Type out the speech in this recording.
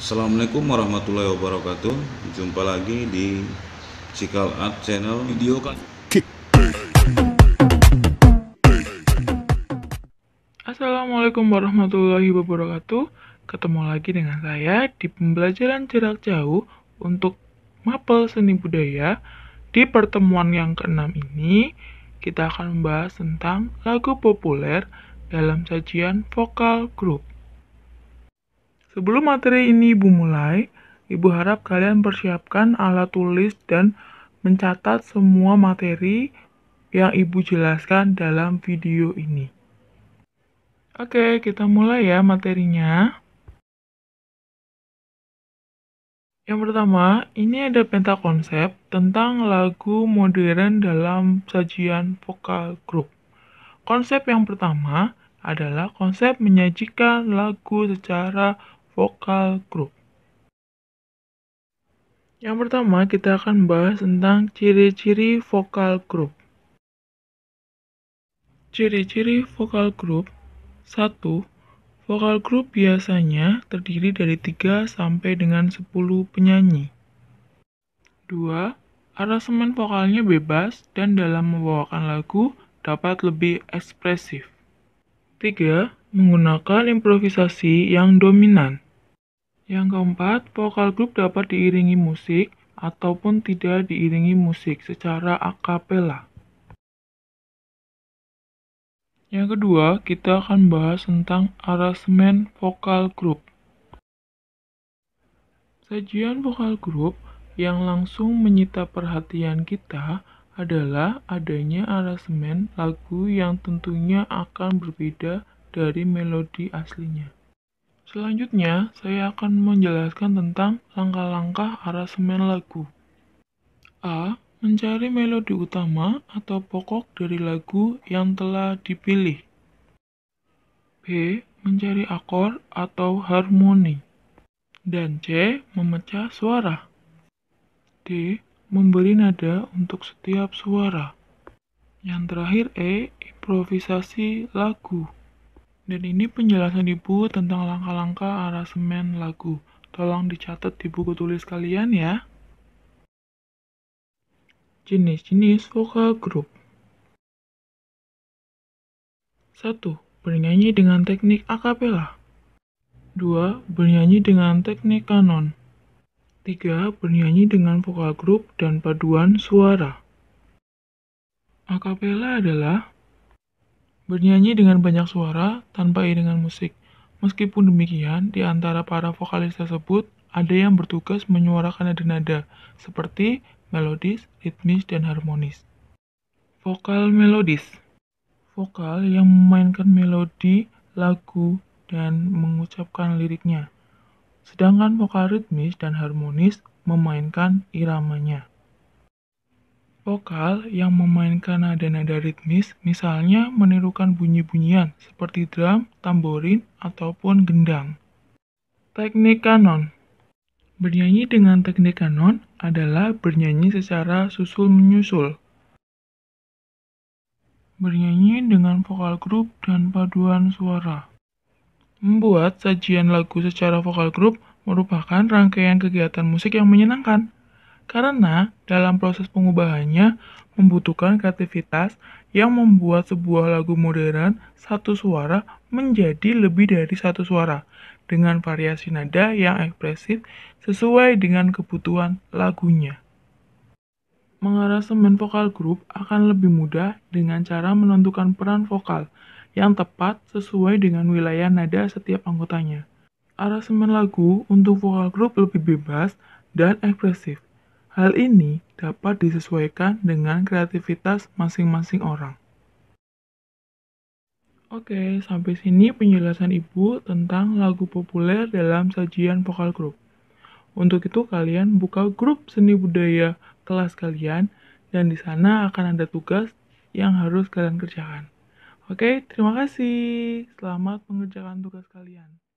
Assalamualaikum warahmatullahi wabarakatuh Jumpa lagi di Cikal Art Channel Video kali Assalamualaikum warahmatullahi wabarakatuh Ketemu lagi dengan saya di pembelajaran jarak jauh Untuk mapel seni budaya Di pertemuan yang keenam ini Kita akan membahas tentang lagu populer dalam sajian vokal grup. Sebelum materi ini Ibu mulai, Ibu harap kalian persiapkan alat tulis dan mencatat semua materi yang Ibu jelaskan dalam video ini. Oke, kita mulai ya materinya. Yang pertama, ini ada penta konsep tentang lagu modern dalam sajian vokal grup. Konsep yang pertama adalah konsep menyajikan lagu secara vokal grup. Yang pertama, kita akan membahas tentang ciri-ciri vokal grup. Ciri-ciri vokal grup 1. Vokal grup biasanya terdiri dari 3 sampai dengan 10 penyanyi. 2. Aransemen vokalnya bebas dan dalam membawakan lagu dapat lebih ekspresif. 3. Menggunakan improvisasi yang dominan. Yang keempat, vokal grup dapat diiringi musik ataupun tidak diiringi musik secara akapela. Yang kedua, kita akan bahas tentang arrangement vokal grup. Sajian vokal grup yang langsung menyita perhatian kita adalah adanya arasmen lagu yang tentunya akan berbeda dari melodi aslinya. Selanjutnya, saya akan menjelaskan tentang langkah-langkah aransemen lagu. A. Mencari melodi utama atau pokok dari lagu yang telah dipilih. B. Mencari akor atau harmoni. Dan C. Memecah suara. D. Memberi nada untuk setiap suara. Yang terakhir E. Improvisasi lagu. Dan ini penjelasan ibu tentang langkah-langkah arasemen lagu. Tolong dicatat di buku tulis kalian ya. Jenis-jenis vokal grup 1. Bernyanyi dengan teknik akapela 2. Bernyanyi dengan teknik kanon 3. Bernyanyi dengan vokal grup dan paduan suara Akapela adalah bernyanyi dengan banyak suara tanpa iringan musik. Meskipun demikian, di antara para vokalis tersebut, ada yang bertugas menyuarakan nada-nada, seperti melodis, ritmis, dan harmonis. Vokal melodis Vokal yang memainkan melodi, lagu, dan mengucapkan liriknya. Sedangkan vokal ritmis dan harmonis memainkan iramanya. Vokal yang memainkan nada-nada ritmis, misalnya menirukan bunyi-bunyian seperti drum, tamborin, ataupun gendang. Teknik kanon Bernyanyi dengan teknik kanon adalah bernyanyi secara susul-menyusul. Bernyanyi dengan vokal grup dan paduan suara. Membuat sajian lagu secara vokal grup merupakan rangkaian kegiatan musik yang menyenangkan karena dalam proses pengubahannya membutuhkan kreativitas yang membuat sebuah lagu modern satu suara menjadi lebih dari satu suara dengan variasi nada yang ekspresif sesuai dengan kebutuhan lagunya. semen vokal grup akan lebih mudah dengan cara menentukan peran vokal yang tepat sesuai dengan wilayah nada setiap anggotanya. semen lagu untuk vokal grup lebih bebas dan ekspresif Hal ini dapat disesuaikan dengan kreativitas masing-masing orang. Oke, sampai sini penjelasan Ibu tentang lagu populer dalam sajian vokal grup. Untuk itu, kalian buka grup seni budaya kelas kalian, dan di sana akan ada tugas yang harus kalian kerjakan. Oke, terima kasih. Selamat mengerjakan tugas kalian.